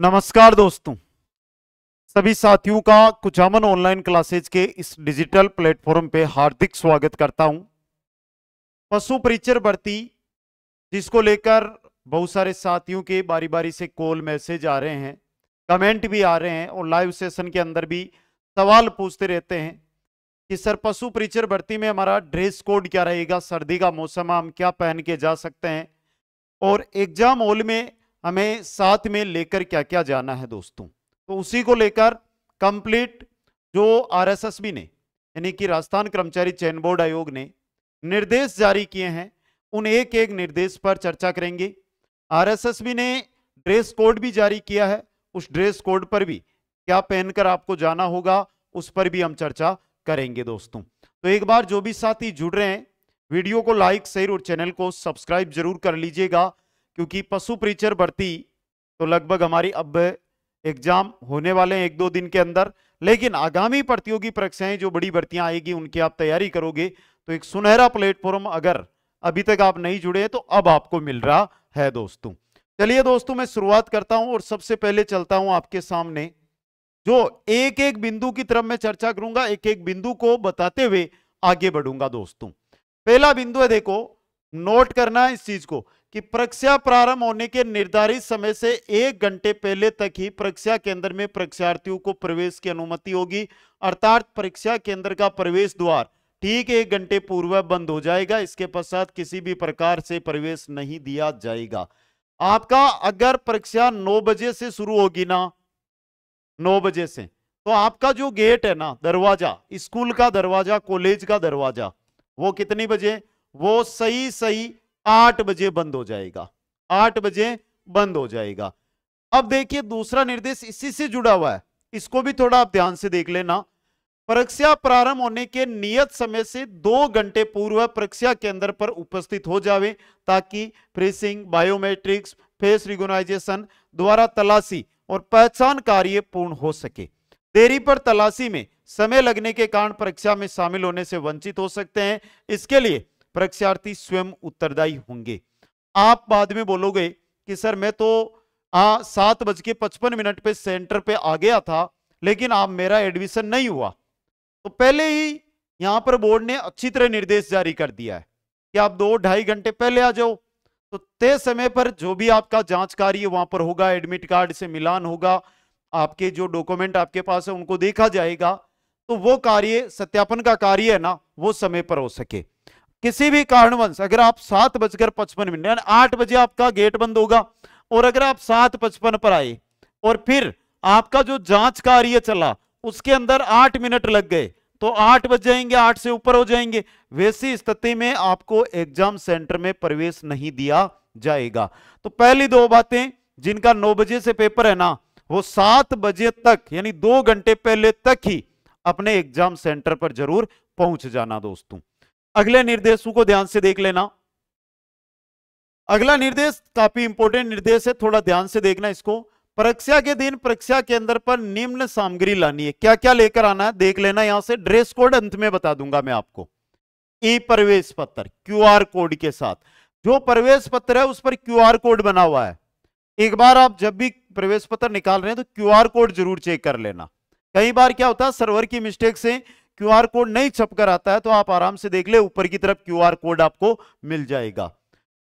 नमस्कार दोस्तों सभी साथियों का कुचामन ऑनलाइन क्लासेज के इस डिजिटल प्लेटफॉर्म पे हार्दिक स्वागत करता हूं पशु परिचर भर्ती जिसको लेकर बहुत सारे साथियों के बारी बारी से कॉल मैसेज आ रहे हैं कमेंट भी आ रहे हैं और लाइव सेशन के अंदर भी सवाल पूछते रहते हैं कि सर पशु परिचर भर्ती में हमारा ड्रेस कोड क्या रहेगा सर्दी का मौसम हम क्या पहन के जा सकते हैं और एग्जाम हॉल में हमें साथ में लेकर क्या क्या जाना है दोस्तों तो उसी को लेकर कंप्लीट जो आरएसएसबी ने यानी कि राजस्थान कर्मचारी चयन बोर्ड आयोग ने निर्देश जारी किए हैं उन एक एक निर्देश पर चर्चा करेंगे आरएसएसबी ने ड्रेस कोड भी जारी किया है उस ड्रेस कोड पर भी क्या पहनकर आपको जाना होगा उस पर भी हम चर्चा करेंगे दोस्तों तो एक बार जो भी साथी जुड़ रहे हैं वीडियो को लाइक शेयर और चैनल को सब्सक्राइब जरूर कर लीजिएगा क्योंकि पशु प्रीचर भर्ती तो लगभग हमारी अब एग्जाम होने वाले हैं एक दो दिन के अंदर लेकिन आगामी प्रतियोगी परीक्षाएं जो बड़ी भर्तियां आएगी उनकी आप तैयारी करोगे तो एक सुनहरा प्लेटफॉर्म अगर अभी तक आप नहीं जुड़े हैं तो अब आपको मिल रहा है दोस्तों चलिए दोस्तों मैं शुरुआत करता हूं और सबसे पहले चलता हूं आपके सामने जो एक एक बिंदु की तरफ मैं चर्चा करूंगा एक एक बिंदु को बताते हुए आगे बढ़ूंगा दोस्तों पहला बिंदु है देखो नोट करना है इस चीज को कि परीक्षा प्रारंभ होने के निर्धारित समय से एक घंटे पहले तक ही परीक्षा केंद्र में परीक्षार्थियों को प्रवेश की अनुमति होगी अर्थात परीक्षा केंद्र का प्रवेश द्वार ठीक एक घंटे पूर्व बंद हो जाएगा इसके पश्चात किसी भी प्रकार से प्रवेश नहीं दिया जाएगा आपका अगर परीक्षा नौ बजे से शुरू होगी ना नौ बजे से तो आपका जो गेट है ना दरवाजा स्कूल का दरवाजा कॉलेज का दरवाजा वो कितनी बजे वो सही सही आठ बजे बंद हो जाएगा आठ बजे बंद हो जाएगा अब देखिए दूसरा निर्देश इसी से जुड़ा हुआ है इसको भी थोड़ा आप ध्यान से देख लेना परीक्षा प्रारंभ होने के नियत समय से दो घंटे पूर्व परीक्षा केंद्र पर उपस्थित हो जावे ताकि फ्रेसिंग बायोमेट्रिक्स फेस रिगोनाइजेशन द्वारा तलाशी और पहचान कार्य पूर्ण हो सके देरी पर तलाशी में समय लगने के कारण परीक्षा में शामिल होने से वंचित हो सकते हैं इसके लिए परीक्षार्थी स्वयं उत्तरदायी होंगे आप बाद में बोलोगे कि सर मैं तो सात बज के पचपन मिनट पे सेंटर पे आ गया था लेकिन आप मेरा एडमिशन नहीं हुआ तो पहले ही यहां पर बोर्ड ने अच्छी तरह निर्देश जारी कर दिया है कि आप दो ढाई घंटे पहले आ जाओ तो तय समय पर जो भी आपका जांच कार्य वहां पर होगा एडमिट कार्ड से मिलान होगा आपके जो डॉक्यूमेंट आपके पास है उनको देखा जाएगा तो वो कार्य सत्यापन का कार्य है ना वो समय पर हो सके किसी भी कारणवंश अगर आप सात बजकर पचपन मिनट यानी आठ बजे आपका गेट बंद होगा और अगर आप सात पचपन पर आए और फिर आपका जो जांच कार्य चला उसके अंदर आठ मिनट लग गए तो आठ बज जाएंगे आठ से ऊपर हो जाएंगे वैसी स्थिति में आपको एग्जाम सेंटर में प्रवेश नहीं दिया जाएगा तो पहली दो बातें जिनका नौ बजे से पेपर है ना वो सात बजे तक यानी दो घंटे पहले तक ही अपने एग्जाम सेंटर पर जरूर पहुंच जाना दोस्तों अगले निर्देशों को ध्यान से देख लेना अगला निर्देश काफी इंपोर्टेंट निर्देश है थोड़ा ध्यान से देखना इसको परीक्षा के दिन परीक्षा केंद्र पर निम्न सामग्री लानी है क्या क्या लेकर आना है देख लेना यहां से ड्रेस कोड अंत में बता दूंगा मैं आपको ई प्रवेश पत्र क्यू कोड के साथ जो प्रवेश पत्र है उस पर क्यू कोड बना हुआ है एक बार आप जब भी प्रवेश पत्र निकाल रहे हैं तो क्यू कोड जरूर चेक कर लेना कई बार क्या होता है सर्वर की मिस्टेक से क्यूआर कोड नहीं छपकर आता है तो आप आराम से देख ले ऊपर की तरफ क्यूआर कोड आपको मिल जाएगा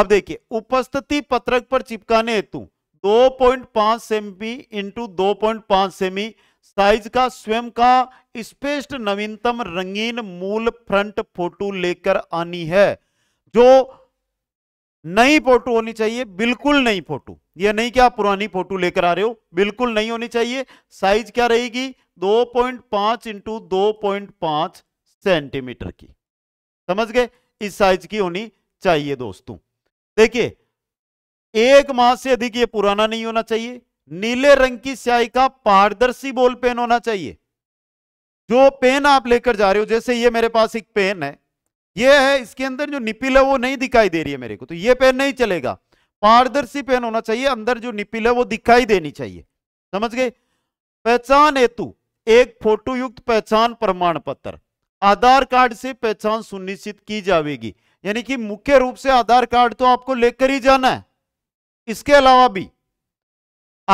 अब देखिए उपस्थिति पत्रक पर चिपकाने हेतु 2.5 सेमी इंटू पांच सेमी साइज का स्वयं का स्पेस्ट नवीनतम रंगीन मूल फ्रंट फोटो लेकर आनी है जो नई फोटो होनी चाहिए बिल्कुल नई फोटो यह नहीं क्या पुरानी फोटो लेकर आ रहे हो बिल्कुल नहीं होनी चाहिए साइज क्या रहेगी 2.5 पॉइंट पांच इंटू दो सेंटीमीटर की समझ गए इस साइज की होनी चाहिए दोस्तों देखिए एक माह से अधिक ये पुराना नहीं होना चाहिए नीले रंग की स्याही का पारदर्शी बोल पेन होना चाहिए जो पेन आप लेकर जा रहे हो जैसे ये मेरे पास एक पेन है ये है इसके अंदर जो निपिल है वो नहीं दिखाई दे रही है मेरे को तो ये पेन नहीं चलेगा पारदर्शी पेन होना चाहिए अंदर जो निपिल है वो दिखाई देनी चाहिए समझ गए पहचान हेतु एक फोटो युक्त पहचान प्रमाण पत्र आधार कार्ड से पहचान सुनिश्चित की जाएगी यानी कि मुख्य रूप से आधार कार्ड तो आपको लेकर ही जाना है इसके अलावा भी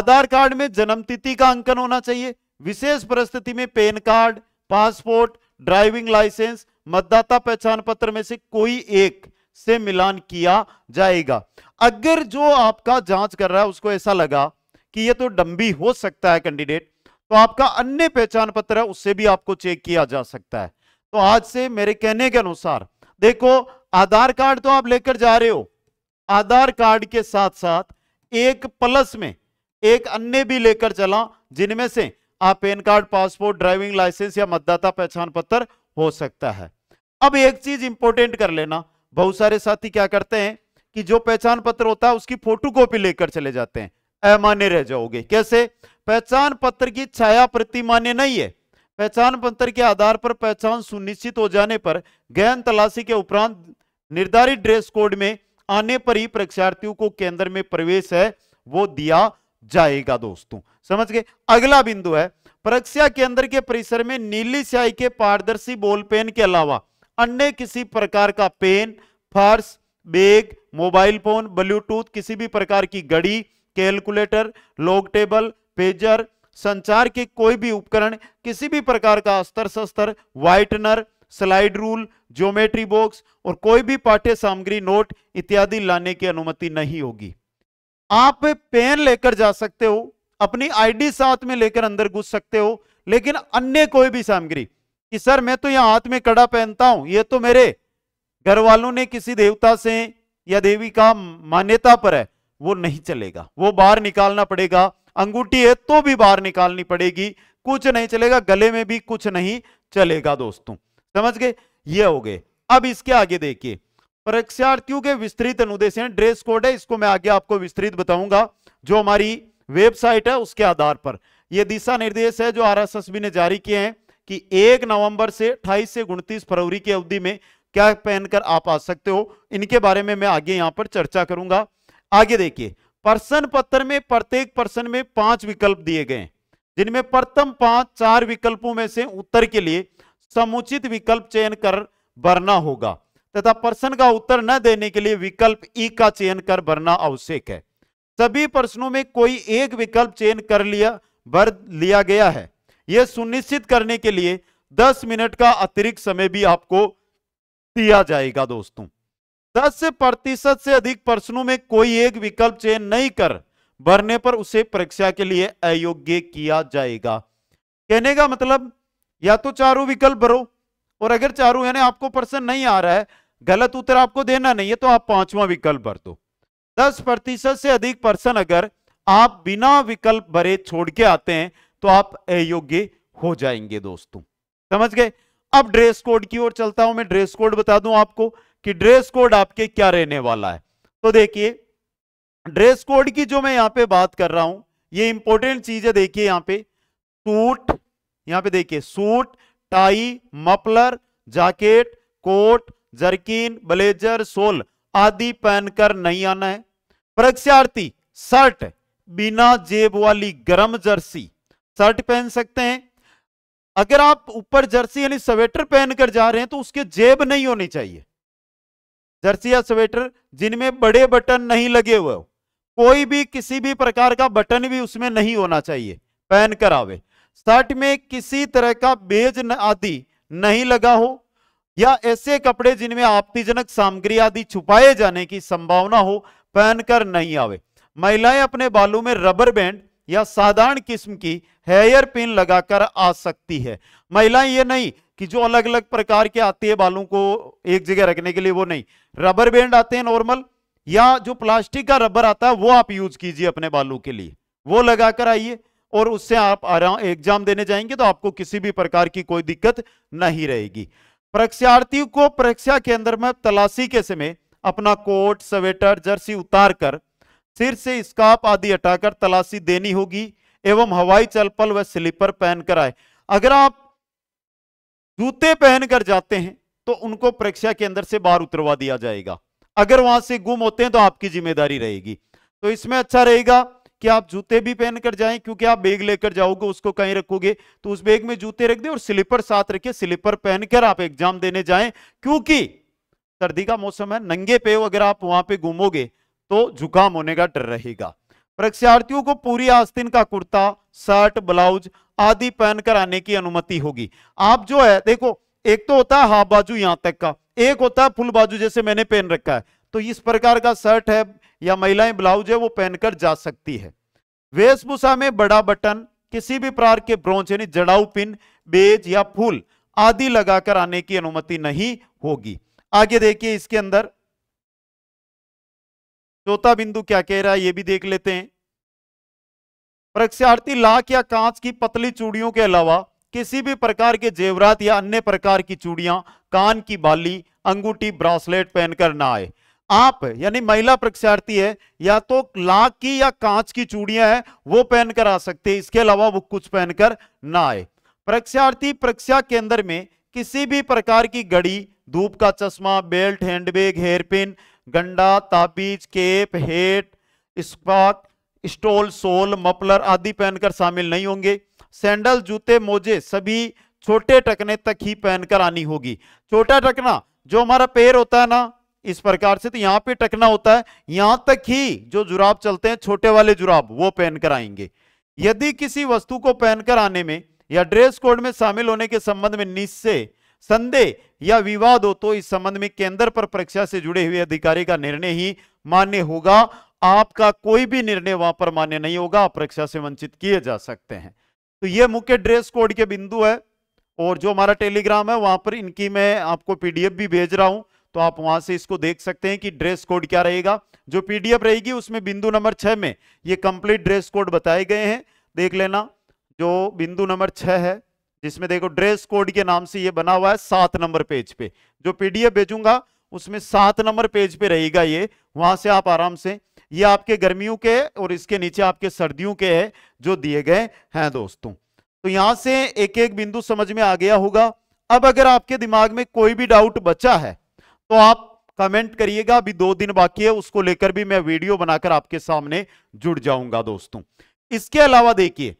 आधार कार्ड में जन्म तिथि का अंकन होना चाहिए विशेष परिस्थिति में PAN card passport driving licence मतदाता पहचान पत्र में से कोई एक से मिलान किया जाएगा अगर जो आपका जांच कर रहा है उसको ऐसा लगा कि यह तो डंबी हो सकता है कैंडिडेट तो आपका अन्य पहचान पत्र है उससे भी आपको चेक किया जा सकता है तो आज से मेरे कहने के अनुसार देखो आधार कार्ड तो आप लेकर जा रहे हो आधार कार्ड के साथ साथ एक प्लस में एक अन्य भी लेकर चला जिनमें से आप PAN card passport driving licence या मतदाता पहचान पत्र हो सकता है अब एक चीज इंपोर्टेंट कर लेना बहुत सारे साथी क्या करते हैं कि जो पहचान पत्र होता है उसकी कॉपी लेकर चले जाते हैं अमान्य रह जाओगे कैसे पहचान पत्र की छाया प्रति मान्य नहीं है पहचान पत्र के आधार पर पहचान सुनिश्चित हो जाने पर गहन तलाशी के उपरांत निर्धारित ड्रेस कोड में आने पर ही परीक्षार्थियों को केंद्र में प्रवेश है वो दिया जाएगा दोस्तों समझ गए अगला बिंदु है परीक्षा केंद्र के परिसर में नीली स्याही के पारदर्शी बॉल पेन के अलावा अन्य किसी प्रकार का पेन फर्श बैग मोबाइल फोन ब्लूटूथ किसी भी प्रकार की घड़ी कैलकुलेटर लॉग टेबल पेजर संचार के कोई भी उपकरण किसी भी प्रकार का अस्तर शस्त्र whitener slide rule geometry box और कोई भी पाठ्य सामग्री नोट इत्यादि लाने की अनुमति नहीं होगी आप पेन लेकर जा सकते हो अपनी आईडी साथ में लेकर अंदर घुस सकते हो लेकिन अन्य कोई भी सामग्री कि सर मैं तो यहाँ हाथ में कड़ा पहनता हूं ये तो मेरे घर वालों ने किसी देवता से या देवी का मान्यता पर है वो नहीं चलेगा वो बाहर निकालना पड़ेगा अंगूठी है तो भी बाहर निकालनी पड़ेगी कुछ नहीं चलेगा गले में भी कुछ नहीं चलेगा दोस्तों समझ गए ये हो गए अब इसके आगे देखिए परीक्षार्थियों के विस्तृत अनुदेश ड्रेस कोड है इसको मैं आगे आपको विस्तृत बताऊंगा जो हमारी वेबसाइट है उसके आधार पर यह दिशा निर्देश है जो आरएसएसबी ने जारी किए हैं कि एक नवंबर से अठाईस से उनतीस फरवरी की अवधि में क्या पहनकर आप आ सकते हो इनके बारे में मैं आगे यहां पर चर्चा करूंगा आगे देखिए प्रश्न पत्र में प्रत्येक प्रश्न में पांच विकल्प दिए गए जिनमें प्रथम पांच चार विकल्पों में से उत्तर के लिए समुचित विकल्प चयन कर भरना होगा तथा प्रश्न का उत्तर न देने के लिए विकल्प ई का चयन कर भरना आवश्यक है सभी प्रश्नों में कोई एक विकल्प चयन कर लिया भर लिया गया है यह सुनिश्चित करने के लिए 10 मिनट का अतिरिक्त समय भी आपको दिया जाएगा दोस्तों 10 प्रतिशत से अधिक प्रश्नों में कोई एक विकल्प चयन नहीं कर भरने पर उसे परीक्षा के लिए अयोग्य किया जाएगा कहने का मतलब या तो चारों विकल्प भरो और अगर चारों यानी आपको प्रश्न नहीं आ रहा है गलत उत्तर आपको देना नहीं है तो आप पांचवा विकल्प भर दो दस प्रतिशत से अधिक पर्सन अगर आप बिना विकल्प भरे छोड़ के आते हैं तो आप अयोग्य हो जाएंगे दोस्तों समझ गए अब ड्रेस कोड की ओर चलता हूं मैं ड्रेस कोड बता दूं आपको कि ड्रेस कोड आपके क्या रहने वाला है तो देखिए ड्रेस कोड की जो मैं यहां पे बात कर रहा हूं ये इंपॉर्टेंट चीज है देखिए यहां पे सूट यहां पे देखिए suit tie muffler jacket coat jerkin blazer shawl आदि पहनकर नहीं आना है प्रक्षार्थी शर्ट बिना जेब वाली गर्म जर्सी शर्ट पहन सकते हैं अगर आप ऊपर जर्सी यानी स्वेटर पहनकर जा रहे हैं तो उसके जेब नहीं होनी चाहिए जर्सी या स्वेटर जिनमें बड़े बटन नहीं लगे हुए हो कोई भी किसी भी प्रकार का बटन भी उसमें नहीं होना चाहिए पहन कर आवे शर्ट में किसी तरह का बेज आदि नहीं लगा हो या ऐसे कपड़े जिनमें आपत्तिजनक सामग्री आदि छुपाए जाने की संभावना हो पहनकर नहीं आवे महिलाएं अपने बालों में रबर बैंड या साधारण किस्म की हेयर पिन लगाकर आ सकती है महिलाएं ये नहीं कि जो अलग अलग प्रकार के आते हैं बालों को एक जगह रखने के लिए वो नहीं रबर बैंड आते हैं नॉर्मल या जो प्लास्टिक का रबर आता है वो आप यूज कीजिए अपने बालों के लिए वो लगाकर आइए और उससे आप आराम एग्जाम देने जाएंगे तो आपको किसी भी प्रकार की कोई दिक्कत नहीं रहेगी परीक्षार्थियों को परीक्षा के अंदर में तलाशी के समय अपना कोट स्वेटर जर्सी उतार कर सिर से स्कार्फ आदि हटाकर तलाशी देनी होगी एवं हवाई चलपल व स्लीपर पहनकर आए अगर आप जूते पहनकर जाते हैं तो उनको परीक्षा के अंदर से बाहर उतरवा दिया जाएगा अगर वहां से गुम होते हैं तो आपकी जिम्मेदारी रहेगी तो इसमें अच्छा रहेगा कि आप जूते भी पहनकर जाएं क्योंकि आप बैग लेकर जाओगे उसको कहीं रखोगे तो उस बैग में जूते रख दे और स्लीपर साथ रखिए स्लीपर पहनकर आप एग्जाम देने जाएं क्योंकि सर्दी का मौसम है नंगे पे अगर आप वहां पे घूमोगे तो जुकाम होने का डर रहेगा परीक्षार्थियों को पूरी आस्तीन का कुर्ता शर्ट ब्लाउज आदि पहनकर आने की अनुमति होगी आप जो है देखो एक तो होता है हाफ बाजू यहां तक का एक होता है फुल बाजू जैसे मैंने पहन रखा है तो इस प्रकार का शर्ट है या महिलाएं ब्लाउज है वो पहनकर जा सकती है वेशभूषा में बड़ा बटन किसी भी प्रकार के ब्रोंच यानी जड़ाऊ पिन बेज या फूल आदि लगाकर आने की अनुमति नहीं होगी आगे देखिए इसके अंदर चौथा बिंदु क्या कह रहा है ये भी देख लेते हैं प्रक्षार्थी लाख या कांच की पतली चूड़ियों के अलावा किसी भी प्रकार के जेवरात या अन्य प्रकार की चूड़ियां कान की बाली अंगूठी ब्रासलेट पहनकर ना आए आप यानी महिला प्रक्षार्थी है या तो लाख की या कांच की चूड़ियां है वो पहनकर आ सकते हैं इसके अलावा वो कुछ पहनकर ना आए प्रक्षार्थी प्रक्षा केंद्र में किसी भी प्रकार की घड़ी धूप का चश्मा बेल्ट हैंडबैग हेयरपिन गंडा ताबीज केप हेट स्पाक स्टोल सोल मफलर आदि पहनकर शामिल नहीं होंगे सैंडल जूते मोजे सभी छोटे टकने तक ही पहनकर आनी होगी छोटा टकना जो हमारा पैर होता है ना इस प्रकार से तो यहाँ पे टकना होता है यहाँ तक ही जो जुराब चलते हैं छोटे वाले जुराब वो पहनकर आएंगे यदि किसी वस्तु को पहनकर आने में या ड्रेस कोड में शामिल होने के संबंध में निश्चय संदेह या विवाद हो तो इस संबंध में केंद्र पर परीक्षा से जुड़े हुए अधिकारी का निर्णय ही मान्य होगा आपका कोई भी निर्णय वहां पर मान्य नहीं होगा आप परीक्षा से वंचित किए जा सकते हैं तो ये मुख्य ड्रेस कोड के बिंदु है और जो हमारा टेलीग्राम है वहां पर इनकी मैं आपको पीडीएफ भी भेज रहा हूं तो आप वहां से इसको देख सकते हैं कि ड्रेस कोड क्या रहेगा जो पीडीएफ रहेगी उसमें बिंदु नंबर छह में ये कंप्लीट ड्रेस कोड बताए गए हैं देख लेना जो बिंदु नंबर छह है जिसमें देखो ड्रेस कोड के नाम से ये बना हुआ है सात नंबर पेज पे जो पीडीएफ भेजूंगा उसमें सात नंबर पेज पे रहेगा ये वहां से आप आराम से ये आपके गर्मियों के और इसके नीचे आपके सर्दियों के है जो दिए गए हैं दोस्तों तो यहां से एक एक बिंदु समझ में आ गया होगा अब अगर आपके दिमाग में कोई भी डाउट बचा है तो आप कमेंट करिएगा अभी दो दिन बाकी है उसको लेकर भी मैं वीडियो बनाकर आपके सामने जुड़ जाऊंगा दोस्तों इसके अलावा देखिए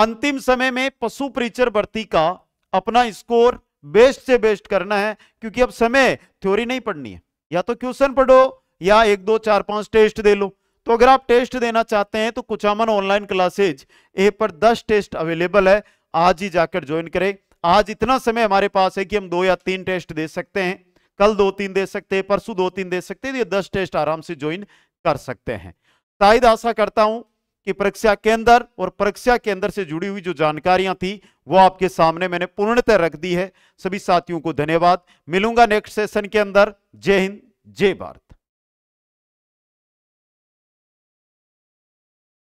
अंतिम समय में पशु परिचर भर्ती का अपना स्कोर बेस्ट से बेस्ट करना है क्योंकि अब समय थ्योरी नहीं पढ़नी है या तो क्वेश्चन पढ़ो या एक दो चार पांच टेस्ट दे लो तो अगर आप टेस्ट देना चाहते हैं तो कुचामन ऑनलाइन क्लासेज ए पर दस टेस्ट अवेलेबल है आज ही जाकर ज्वाइन करें आज इतना समय हमारे पास है कि हम दो या तीन टेस्ट दे सकते हैं कल दो तीन दे सकते हैं परसों दो तीन दे सकते हैं तो ये दस टेस्ट आराम से ज्वाइन कर सकते हैं शायद आशा करता हूं कि परीक्षा केंद्र और परीक्षा केंद्र से जुड़ी हुई जो जानकारियां थी वो आपके सामने मैंने पूर्णतः रख दी है सभी साथियों को धन्यवाद मिलूंगा नेक्स्ट सेशन के अंदर जय हिंद जय भारत